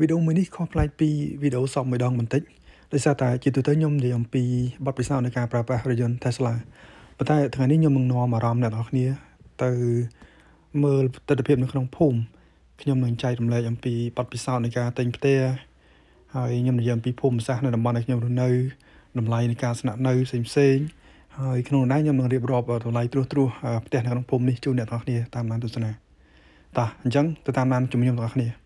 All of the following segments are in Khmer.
វីដេអូមួយនេះខុសប្លែកពីវីដេអូសពមួយដងបន្តិចដោយសារតែជាទូទៅខ្ញុំនិយាយអំពីបទពិសោធន៍នៃការប្រើប្រាស់រថយន្ត Tesla ប៉ុន្តែថ្ងៃនេះខ្ញុំនឹងនាំអារម្មណ៍អ្នកនរគ្នាទៅមើលទស្សនវិជ្ជានៅក្នុងភូមិខ្ញុំនឹងចែករំលែកអំពីបទពិសោធន៍នៃការទិញផ្ទះហើយខ្ញុំនិយាយអំពីភូមិសាស្ត្រនៅតំបន់ដែលខ្ញុំរស់នៅតម្លៃនៃការស្នាក់នៅផ្សេងផ្សេងហើយក្នុងនោះដែរខ្ញុំនឹងរៀបរាប់តម្លៃត្រួសត្រាសផ្ទះនៅក្នុងភូមិនេះជូនអ្នកនរគ្នាតាមដានទស្សនាតោះអញ្ចឹងទៅតាមដានជំរាបអ្នកនរគ្នា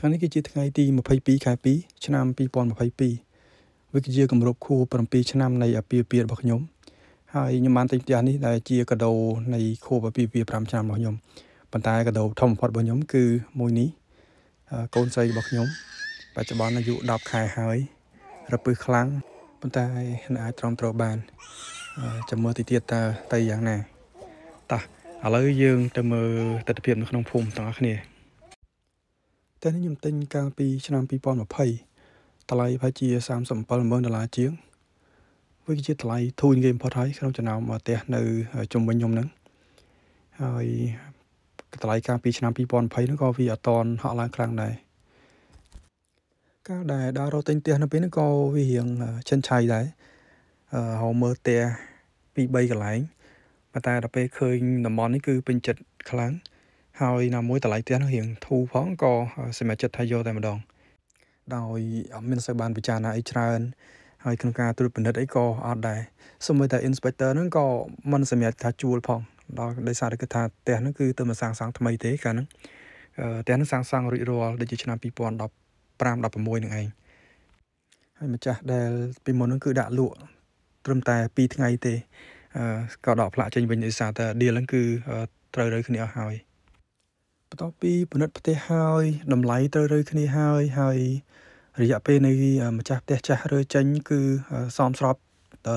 ថ្ងៃនេះគឺជាថ្ងៃទី22ខែ2ឆ្នាំ2022វាជាគម្រប់ខួប7ឆ្នាំនៃអាពាហ៍ពិពាហ៍របស់ខ្ញុំ ហើយខ្ញុំបានទិញផ្ទះនេះដែលជាកាដូនៃខួបអាពាហ៍ពិពាហ៍5ឆ្នាំរបស់ខ្ញុំប៉ុន្តែកាដូធំបំផុតរបស់ខ្ញុំ គឺមួយនេះកូនស្រីរបស់ខ្ញុំបច្ចុប្បន្នអាយុ10ខែហើយ រពឹសខ្លាំងប៉ុន្តែមិនអាចទ្រាំទ្របានចាំមើលទីទៀតតើទៅយ៉ាងណាតោះឥឡូវយើងទៅមើលទស្សនវិជ្ជានៅក្នុងភូមិទាំងអស់គ្នាតែនេះខ្ញុំទិញកាលពីឆ្នាំ2020តម្លៃប្រហែលជា37,000ដុល្លារជាងវាជាតម្លៃធូរជាងគេបំផុតហើយក្នុងចំណោមផ្ទះនៅជុំវិញខ្ញុំហ្នឹងហើយតម្លៃកាលពីឆ្នាំ2020ហ្នឹងក៏វាអត់តន់ហក់ឡើងខ្លាំងដែរកាលដែលដើររកទិញផ្ទះនៅពេលហ្នឹងក៏វារៀងចិនឆៃដែរហៅមើលផ្ទះ2 3កន្លែងប៉ុន្តែដល់ពេលឃើញតំបន់នេះគឺពេញចិត្តខ្លាំងហើយណាមួយតម្លៃផ្ទះនោះរៀងធូរផងក៏សម្រេចចិត្តថាយកតែម្ដងដោយអត់មានសូវបានពិចារណាអីច្រើនហើយក្នុងការត្រួតពិនិត្យអីក៏អត់ដែរសូម្បីតែ inspector ហ្នឹងក៏មិនសម្រេចថាជួលផង ដល់ដោយសារតែគាត់ថាផ្ទះហ្នឹងគឺទើបមកសាងសង់ថ្មីទេកាលហ្នឹងផ្ទះហ្នឹងសាងសង់រួចរាល់ដូចជាឆ្នាំ2015 16ហ្នឹងឯងហើយម្ចាស់ដែល ពីមុនហ្នឹងគឺដាក់លក់ត្រឹមតែ2ថ្ងៃទេក៏ដកផ្លាក់ចេញវិញដោយសារតែ deal ហ្នឹងគឺត្រូវរើគ្នាអស់ហើយបន្ទាប់ពីពិនិត្យផ្ទះហើយតម្លៃត្រូវរើគ្នាហើយហើយរយៈពេលនៃម្ចាស់ផ្ទះចាស់រើចេញគឺសមស្រប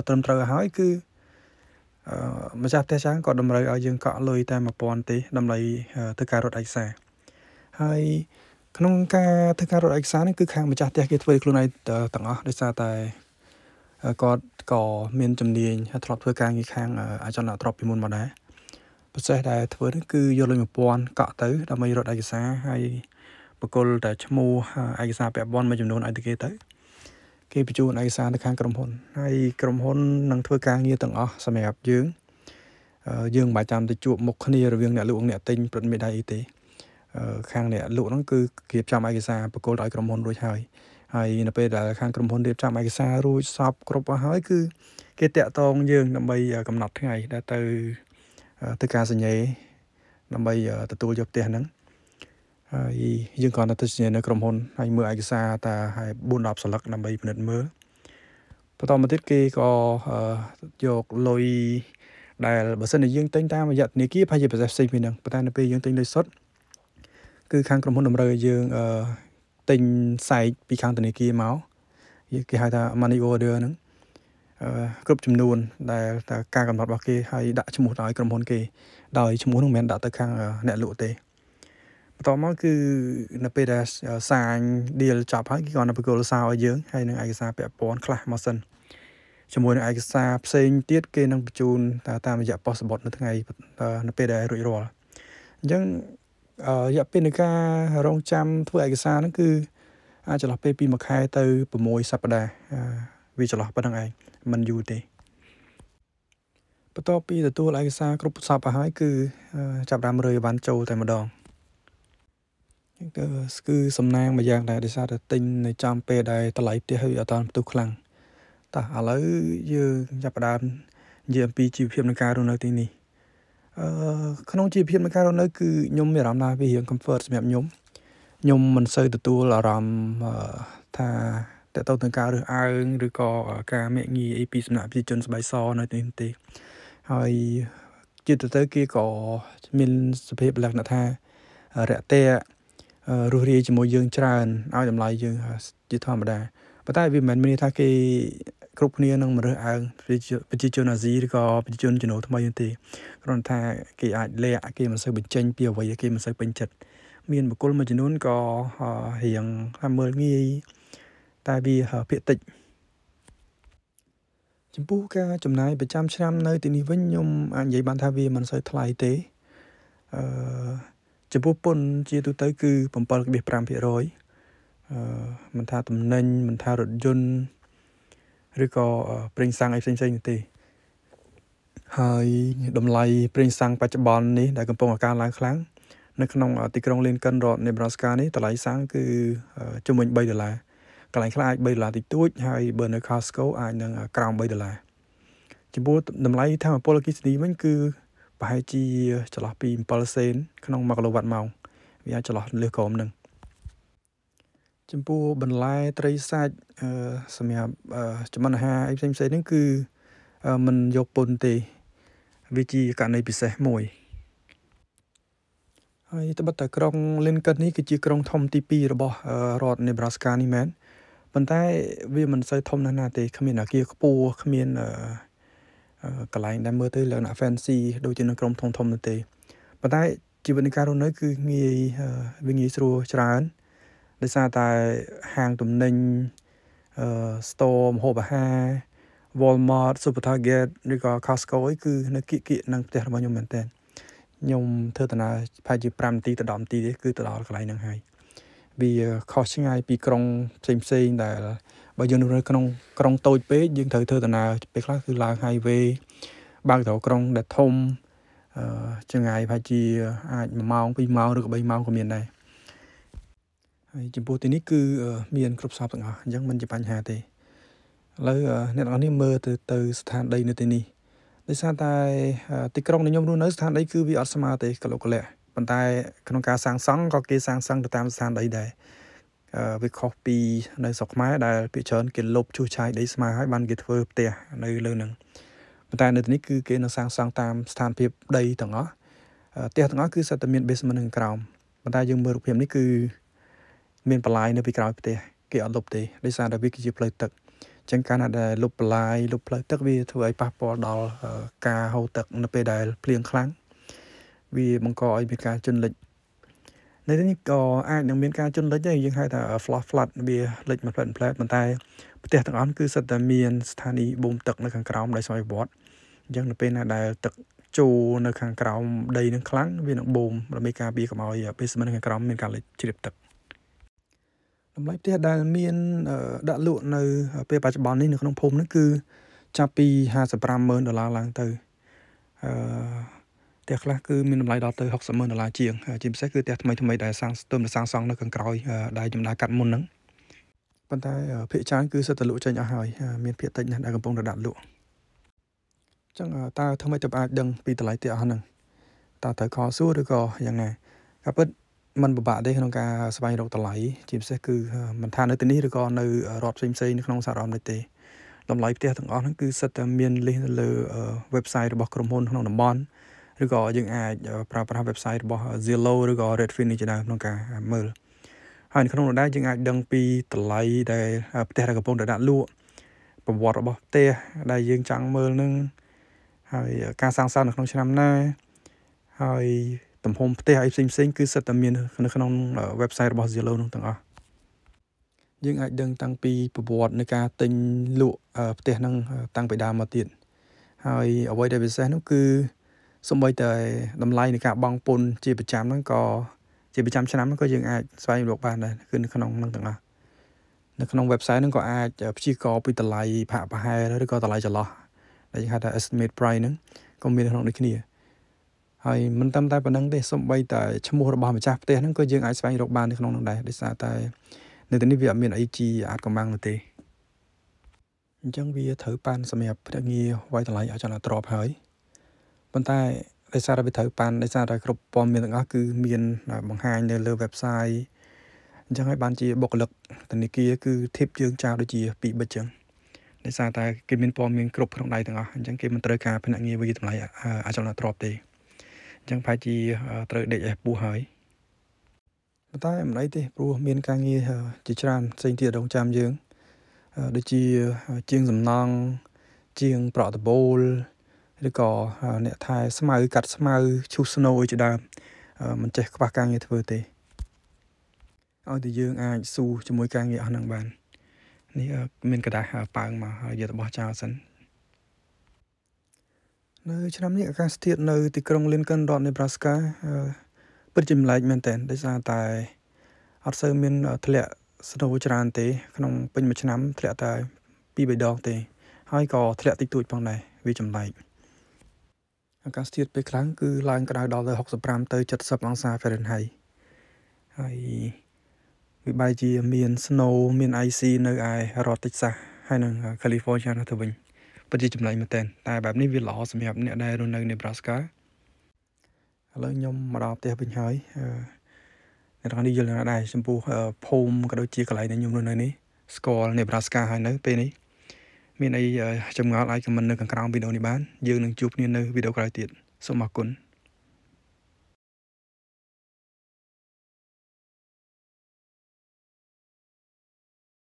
ត្រឹមត្រូវហើយគឺម្ចាស់ផ្ទះចាស់ក៏តម្រូវឲ្យយើងកក់លុយតែ1000ទេដើម្បីធ្វើការរត់ឯកសារហើយក្នុងការធ្វើការរត់ឯកសារនេះគឺខាងម្ចាស់ផ្ទះគេធ្វើខ្លួនឯងទាំងអស់ដោយសារតែគាត់ក៏មានជំនាញធ្លាប់ធ្វើការងារខាងអចលនទ្រព្យពីមុនមកដែរបច្ចេកដែលធ្វើហ្នឹងគឺយកលុយ1000កក់ទៅដើម្បីរត់ឯកសារហើយបកគលតែឈ្មោះឯកសារពាក់ព័ន្ធមួយចំនួនឲ្យទៅគេទៅ គេបញ្ជូនឯកសារទៅខាងក្រុមហ៊ុនហើយក្រុមហ៊ុននឹងធ្វើការងារទាំងអស់សម្រាប់យើងយើងមិនបាច់ចាំទៅជួបមុខគ្នារវាង អ្នកលក់អ្នកទិញព្រឹត្តមេដៃអីទេ ខាងអ្នកលក់ហ្នឹងគឺគេរៀបចំឯកសារបកគលឲ្យក្រុមហ៊ុនរួចហើយហើយនៅពេលដែលខាងក្រុមហ៊ុនរៀបចំឯកសាររួចសពគ្រប់អស់ហើយគឺគេតាក់តងយើង ដើម្បីកំណត់ ថ្ងៃដែលទៅធ្វើការសញ្ញេដើម្បីទទួលយកផ្ទះហ្នឹងហើយយើងគ្រាន់តែទៅសញ្ញានៅក្រុមហ៊ុនហើយមើលឯកសារតាហើយ4-10សន្លឹកដើម្បីពិនិត្យមើលបន្តមកទៀតគេក៏យកលុយដែលបើសិនជាយើងទិញតាមរយៈធនាគារប្រហែលជាប្រសេសផ្សេងពីហ្នឹងប៉ុន្តែនៅពេលយើងទិញលុយសុទ្ធគឺខាងក្រុមហ៊ុនតម្រូវឲ្យយើងទិញសែកពីខាងធនាគារមកគេហៅថា money order ហ្នឹងគ្រប់ចំនួន ដែលតើការកំណត់របស់គេហើយដាក់ឈ្មោះដល់ក្រុមហ៊ុនគេដោយឈ្មោះនោះមិនមែនដាក់ទៅខាងអ្នកលក់ទេបន្តមកគឺនៅពេលដែលសាញ deal ចប់ហើយគេគាត់នឹងប្រគល់សារឲ្យយើងហើយនឹងឯកសារពាក់ព័ន្ធខ្លះមកសិនជាមួយនឹងឯកសារផ្សេងទៀតគេនឹងបញ្ជូនតាមរយៈ passport នៅថ្ងៃនៅពេលដែលរួចរាល់អញ្ចឹងរយៈពេលនៃការរងចាំធ្វើឯកសារហ្នឹងគឺអាចចន្លោះពេលពី1ខែ ទៅ6សប្តាហ៍វាចន្លោះប៉ុណ្្នឹងឯងមិនយូរទេបន្ទាប់ពីទទួលឯកសារគ្រប់សពហើយគឺ ចាប់ដើមរើយអីវ៉ាន់ចូលតែម្ដងគឺគឺសំណាងមួយយ៉ាងដែរដោយសារតែទិញនៅចំពេលដែលតម្លៃផ្ទះហើយអត់តានផ្ទុះខ្លាំងតោះឥឡូវយើងចាប់ដើមនិយាយអំពីជីវភាពនៃការរស់នៅទីនេះអឺក្នុងជីវភាពនៃការរស់នៅគឺខ្ញុំមានអារម្មណ៍ថាវារៀង comfort សម្រាប់ខ្ញុំខ្ញុំមិនសូវទទួល អារម្មណ៍ថាតទៅនឹងការរើសអើងឬក៏ការមាក់ងាយអីពីសំណាក់ប្រជាជនស្បៃសនៅទីនេះទេហើយជាទៅទៅគេក៏មានសភាពលក្ខណៈថារយៈតែរស់រាយជាមួយយើង ច្រើនឲ្យតម្លៃយើង ជាធម្មតាប៉ុន្តែវាមិនមែនមានថាគេគ្រប់គ្នានឹងរើសអើងប្រជាជនអាស៊ីឬក៏ប្រជាជនជំនាន់ថ្មីទេគ្រាន់ថាគេអាចលាក់គេមិនសូវបញ្ចេញពីអ្វីគេមិនសូវពេញចិត្តមានបុគ្គលមួយចំនួនក៏រៀងថាមើលងាយតែវាភាគតិចចំពោះការចំណាយប្រចាំឆ្នាំ នៅទីនេះវិញខ្ញុំ អាចនិយាយបានថាវាមិនសូវថ្លៃទេអឺចំពោះពន្ធជាទូទៅ គឺ7.5%អឺមិនថាតំណែងមិនថារថយន្តឬក៏ប្រេងសាំងអីផ្សេងៗនោះទេហើយតម្លៃប្រេងសាំងបច្ចុប្បន្ននេះដែលកំពុងកើនឡើងខ្លាំងនៅក្នុង ទីក្រុងលីនកិនរដ្ឋនៃប្រសការនេះតម្លៃសាំងគឺជំនួយ3ដុល្លារកន្លែងខ្លះអាច3ដុល្លារតិចតួច ហើយបើនៅ Costco អាចនឹងក្រោម3ដុល្លារចំពោះតម្លៃធម្មពលអគ្គិសនីវិញគឺប្រហែលជាចន្លោះពី7សេនក្នុង1គីឡូវ៉ាត់ម៉ោង វាអាចចន្លោះលើក្រោមនឹងចំពោះបន្លែត្រីសាច់សម្រាប់ចំណអាហារអីផ្សេងផ្សេងហ្នឹងគឺมันយកពុនទេវាជាករណីពិសេសមួយហើយត្បិតតែក្រុង Lincoln នេះគឺជាក្រុង ធំទី2របស់រដ្ឋ Nebraska នេះមែនប៉ុន្តែវាមិនសូវធំណាស់ណាទេគ្មានអាគារខ្ពស់គ្មានកន្លែងដែលមើលទៅលក្ខណៈ fancy ដូចជានៅក្រុមធំធំនោះទេប៉ុន្តែជីវិតនៃការរស់នៅគឺងាយវាងាយស្រួលច្រើនដោយសារតែហាងទំនិញអឺ store ម្ហូបអាហារ Walmart Supertarget ឬក៏ Costco អីគឺនៅគៀកគៀកនឹងផ្ទះរបស់ខ្ញុំមែនតើខ្ញុំធ្វើដំណើរប្រហែលជា5នាទីទៅ10នាទីទេគឺទៅដល់កន្លែងហ្នឹងហើយវាខុសឆ្ងាយពីក្រុងផ្សេងផ្សេង ដែលបើយើងនៅក្នុងក្រុងតូចពេកយើងត្រូវធ្វើដំណើរពេលខ្លះគឺឡើង highway បើទៅក្រុងដែលធំអឺចង្ងាយប្រហែលជាអាច1ម៉ោង2ម៉ោងឬក៏3ម៉ោងក៏មានដែរហើយចំពោះទីនេះគឺមានគ្រប់សពទាំងអស់អញ្ចឹងមិនជាបញ្ហាទេឥឡូវអ្នកទាំងអស់នេះមើលទៅទៅស្ថានដីនៅទីនេះដោយសារតែទីក្រុងដែលខ្ញុំរស់នៅស្ថានដីគឺវាអត់ស្មើទេកលុកកលៈប៉ុន្តែក្នុងការសាងសង់ក៏គេសាងសង់ទៅតាមស្ថានដីដែរវាខុសពីនៅស្រុកខ្មែរដែលភាគច្រើនគេលុបជួសឆាយដីស្មើហើយបានគេធ្វើផ្ទះនៅលើនឹងប៉ុន្តែនៅទីនេះគឺគេនៅសាងសង់តាមស្ថានភាពដីទាំងអស់ផ្ទះទាំងអស់គឺសិតតែមាន basement នឹងក្រោមប៉ុន្តែយើងមើលរូបភាពនេះគឺមានបន្លាយនៅពីក្រោយផ្ទះគេអត់លុបទេដោយសារតែវាគឺជាផ្លូវទឹកអញ្ចឹងកាលណាដែលលុបបន្លាយលុបផ្លូវទឹកវាធ្វើឲ្យប៉ះពាល់ដល់ការហូរទឹក នៅពេលដែលភ្លៀងខ្លាំងវាបង្កឲ្យមានការជន់លិចនៅនេះក៏អាចនឹងមានការជន់លិចដែរយើងហៅថា flash flood វាលិចមួយផ្លែតផ្លែតប៉ុន្តែផ្ទះទាំងអស់គឺសិតតែមានស្ថានីយ៍បូមទឹកនៅខាងក្រោមដោយស្វ័យវត្តអញ្ចឹងនៅពេលណាដែលទឹកចូលនៅខាងក្រោមដីនឹងខ្លាំងវានឹងបូមដើម្បីការពារកុំឲ្យ basement ខាងក្រោមមានការលិចជ្រាបទឹកតម្លៃផ្ទះដែលមានដាក់លក់នៅពេលបច្ចុប្បន្ននេះនៅក្នុងភូមិនេះគឺ ចាប់ពី550,000ដុល្លារឡើងទៅអឺផ្ទះខ្លះគឺមានតម្លៃដល់ទៅ600,000ដុល្លារជាង ជាពិសេសគឺផ្ទះថ្មីថ្មីដែលសាងស្ទឹមសាងសង់នៅខាងក្រោយដែលចំណាកាត់មុនហ្នឹងប៉ុន្តែភាគច្រើនគឺសិតតលក់ចេញអស់ហើយមានភាគតិចណាស់ដែលកំពុងរដាត់លក់អញ្ចឹងតើថ្មីទៅអាចដឹងពីតម្លៃផ្ទះអស់ហ្នឹងតើត្រូវខសួរឬក៏យ៉ាងណាការពិតมันពិបាកទេក្នុងការស្វែងរកតម្លៃជាពិសេសគឺមិនថានៅទីនេះឬក៏នៅរដ្ឋផ្សេងផ្សេងនៅក្នុងសហរដ្ឋអាមេរិកទេតម្លៃផ្ទះទាំងអស់ហ្នឹងគឺសិតតែមានលេសនៅលើ website របស់ក្រុមហ៊ុនក្នុងតំបន់ឬក៏យើងអាចប្រើប្រាស់ website របស់ Zillow ឬក៏ Redfin ជាដើមក្នុងការមើលហើយក្នុងនោះដែរយើងអាចដឹងពីតម្លៃដែលផ្ទះដែលកំពុងតែដាក់លក់ប្រវត្តិរបស់ផ្ទះដែលយើងចង់មើលនឹងហើយការសាងសង់នៅក្នុងឆ្នាំណាហើយទំហំផ្ទះអីផ្សេងផ្សេងគឺសិតតែមាននៅក្នុង website របស់ Zillow នោះទាំងអស់យើងអាចដឹងតាំងពីប្រវត្តិនៃការទិញលក់ផ្ទះនឹងតាំងពីដើមមកទៀតហើយអ្វីដែលពិសេសនោះគឺសម្បីតែតម្លៃនៃការបង់ពន្ធជាប្រចាំហ្នឹងក៏ជាប្រចាំឆ្នាំក៏យើងអាចស្វែងរកបានដែរគឺនៅក្នុងហ្នឹងទាំងអស់នៅក្នុង website ហ្នឹងក៏អាចព្យាករពីតម្លៃផាកប្រហែលឬក៏តម្លៃចន្លោះដែលយើងហៅថា estimate price ហ្នឹងក៏មានក្នុងដូចគ្នាហើយមិនតាមតែប៉ុណ្្នឹងទេសំបីតែឈ្មោះរបស់ម្ចាស់ផ្ទះហ្នឹងក៏យើងអាចស្វែងរកបាននៅក្នុងហ្នឹងដែរដោយសារតែ នៅទីនេះវាអត់មានអីជាអាចកំបាំងនោះទេអញ្ចឹងវាត្រូវបានសម្រាប់ភ្នាក់ងារវាយតម្លៃឲ្យចំណាត់ទ្របហើយប៉ុន្តែដោយសារតែវាត្រូវប៉ាន់ដោយសារតែគ្រប់ព័ត៌មានទាំងអស់គឺមានបង្ហាញនៅលើ website អញ្ចឹងហើយបានជាបុគ្គលិកធនាគារគឺធៀបជើងចោលដូចជា ពីបិចអញ្ចឹងដោយសារតែគេមានព័ត៌មានគ្រប់ក្នុងដៃទាំងអស់អញ្ចឹងគេមិនត្រូវការភ្នាក់ងារវិយតម្លៃអចលនទ្រព្យទេអញ្ចឹងប្រហែលជាត្រូវដេកឲ្យពោះហើយប៉ុន្តែមិនអីទេព្រោះមានការងារជាច្រើនផ្សេងទៀតរងចាំយើងដូចជាជាងសំណង់ជាងប្រក់ដបូលឬក៏អ្នកថែស្មៅកាត់ស្មៅឈូសស្នូជាដើមមិនចេះខ្វះការងារធ្វើទេឲ្យតែយើង អាចស៊ូជាមួយការងារអស់ហ្នឹងបាននេះមានកដាស់ប៉ើងមកហើយយកទៅបោះចោលសិននៅឆ្នាំនេះអាកាសធាតុនៅ ទីក្រុង Lincoln រដ្ឋ Nebraska ពិតជាម្លែកមែនតើដោយសារតែអត់សូវមាន ធ្លាក់ស្នូច្រើនទេ ក្នុងពេញមួយឆ្នាំ ធ្លាក់តែ2-3ដងទេ ហើយក៏ធ្លាក់តិចតួចផងដែរវាចម្លែកអាកាសធាតុពេលខ្លាំងគឺឡើងក្តៅដល់ទៅ65ទៅ70អង្សាហ្វារិនហៃហើយវាបែរជាមាន snow មាន icy នៅឯរដ្ឋ Texas ហើយនៅ California នោះទៅវិញពិតជាចម្លែកមែនទែនតែបែបនេះវាល្អសម្រាប់អ្នកដែលរស់នៅ Nebraska ឥឡូវខ្ញុំមកដល់ផ្ទះវិញហើយអ្នកទាំងនេះយល់យ៉ាងណាដែរចំពោះភូមិក៏ដូចជាកន្លែងដែលខ្ញុំនៅនេះស្គាល់ Nebraska ហើយនៅ ពេលនេះមានអីចម្ងល់អាចខមមិននៅខាងក្រោមវីដេអូនេះបានយើងនឹងជួបគ្នានៅវីដេអូក្រោយទៀតសូមអរគុណ